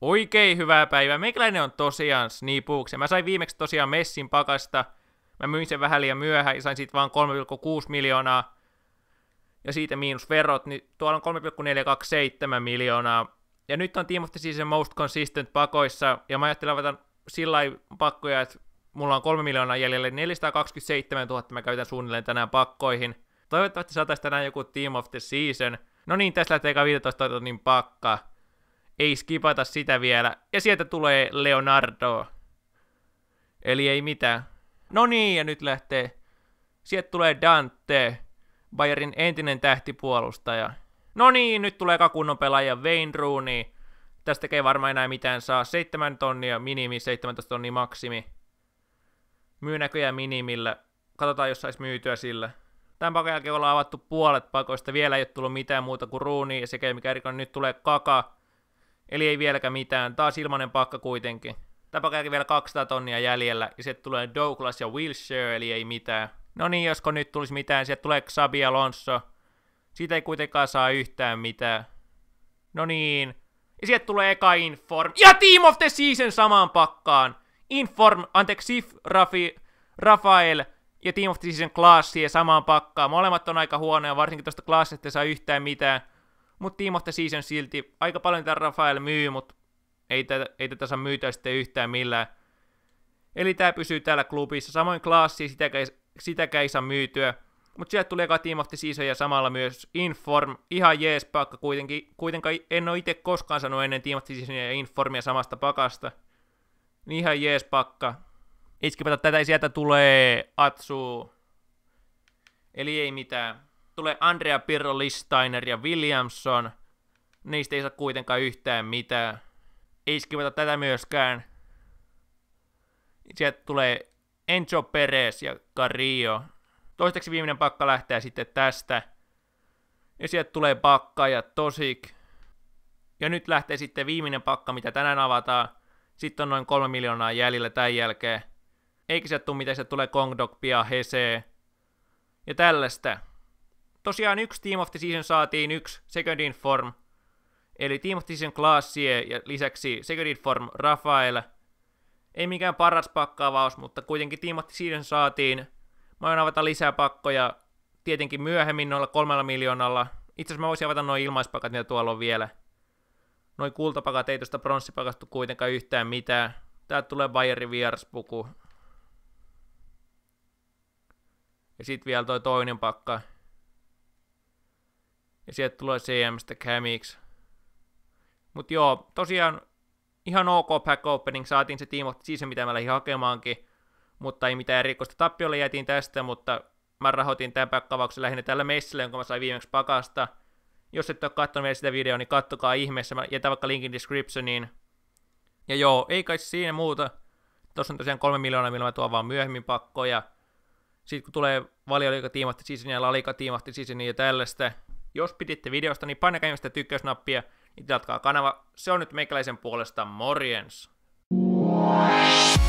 Oikein hyvää päivää. Meikäläinen on tosiaan Snipuks. Mä sain viimeksi tosiaan Messin pakasta. Mä myin sen vähän liian myöhään ja sain siitä vaan 3,6 miljoonaa. Ja siitä miinus verot, niin tuolla on 3,427 miljoonaa. Ja nyt on Team of the Season Most Consistent pakoissa. Ja mä ajattelen että sillä pakkoja, että mulla on 3 miljoonaa jäljellä. 427 000 mä käytän suunnilleen tänään pakkoihin. Toivottavasti saataisiin tänään joku Team of the Season. No niin, tässä lähtee 15 niin pakka. Ei skipata sitä vielä. Ja sieltä tulee Leonardo. Eli ei mitään. No niin, ja nyt lähtee. Sieltä tulee Dante, Bayerin entinen tähtipuolustaja. No niin, nyt tulee kakunnon pelaaja Wayne Rooney. Tästä ei varmaan enää mitään saa. 7 tonnia minimi, 17 tonnia maksimi. Myynäköjä minimillä. Katsotaan, jos saisi myytyä sillä. Tämän pakon jälkeen ollaan avattu puolet pakoista. Vielä ei ole tullut mitään muuta kuin ruuni ja sekä mikä erikoinen nyt tulee kaka. Eli ei vieläkään mitään. Taas ilmanen pakka kuitenkin. käy vielä 200 tonnia jäljellä, ja sitten tulee Douglas ja Wilshire, eli ei mitään. No niin, josko nyt tulisi mitään, sieltä tulee Xabi Alonso. Siitä ei kuitenkaan saa yhtään mitään. No niin. Ja sieltä tulee eka Inform. Ja Team of the Season samaan pakkaan. Inform, anteeksi, Sif, Rafi, Rafael ja Team of the Season Classia samaan pakkaan. Molemmat on aika huonoja, varsinkin tuosta Classista ei saa yhtään mitään. Mutta Team of the Season silti, aika paljon tämä Rafael myy, mutta ei tätä, ei tätä saa myytyä sitten yhtään millään. Eli tämä pysyy täällä klubissa. Samoin klassi, sitäkään, sitäkään ei saa myytyä. Mutta sieltä tulee eka Team of the Season ja samalla myös Inform. Ihan jees pakka kuitenkin. Kuitenkaan en ole itse koskaan sanonut ennen Team of the Season ja Informia samasta pakasta. Niin ihan jees pakka. Itskipätä tätä sieltä tulee Atsu. Eli ei mitään tulee Andrea Pirro, Listainer ja Williamson. Niistä ei saa kuitenkaan yhtään mitään. Ei skivata tätä myöskään. Sieltä tulee Enzo Perez ja Carrillo. Toistaiseksi viimeinen pakka lähtee sitten tästä. Ja sieltä tulee pakka ja Tosik. Ja nyt lähtee sitten viimeinen pakka, mitä tänään avataan. Sitten on noin kolme miljoonaa jäljellä tämän jälkeen. Eikä sieltä tule mitään, sieltä tulee Kongdokpia, Hese ja tällaista tosiaan yksi Team of the Season saatiin, yksi Second in Form, eli Team of the Season Classie ja lisäksi Second in Form Rafael. Ei mikään paras pakkaavaus, mutta kuitenkin Team of the Season saatiin. Mä voin avata lisää pakkoja tietenkin myöhemmin noilla kolmella miljoonalla. Itse asiassa mä voisin avata noin ilmaispakat, mitä tuolla on vielä. Noin kultapakat ei tuosta pronssipakasta kuitenkaan yhtään mitään. Tää tulee Bayerin vieraspuku. Ja sitten vielä toi toinen pakka. Ja sieltä tulee CMstä Camix. Mutta joo, tosiaan ihan ok pack opening, saatiin se Team siis mitä mä lähdin hakemaankin, mutta ei mitään erikoista tappiolle jätiin tästä, mutta mä rahoitin tämän pack lähinnä tällä messillä, jonka mä sain viimeksi pakasta. Jos et ole katsonut vielä sitä videoa, niin kattokaa ihmeessä, mä jätän vaikka linkin descriptioniin. Ja joo, ei kai siinä muuta. Tuossa on tosiaan kolme miljoonaa, millä mä tuon vaan myöhemmin pakkoja. Sitten kun tulee valioliikatiimahti ja lalikatiimahti sisin ja tällaista, jos piditte videosta, niin painakaa ihmistä tykkäysnappia, niin tilatkaa kanava. Se on nyt meikäläisen puolesta morjens! What?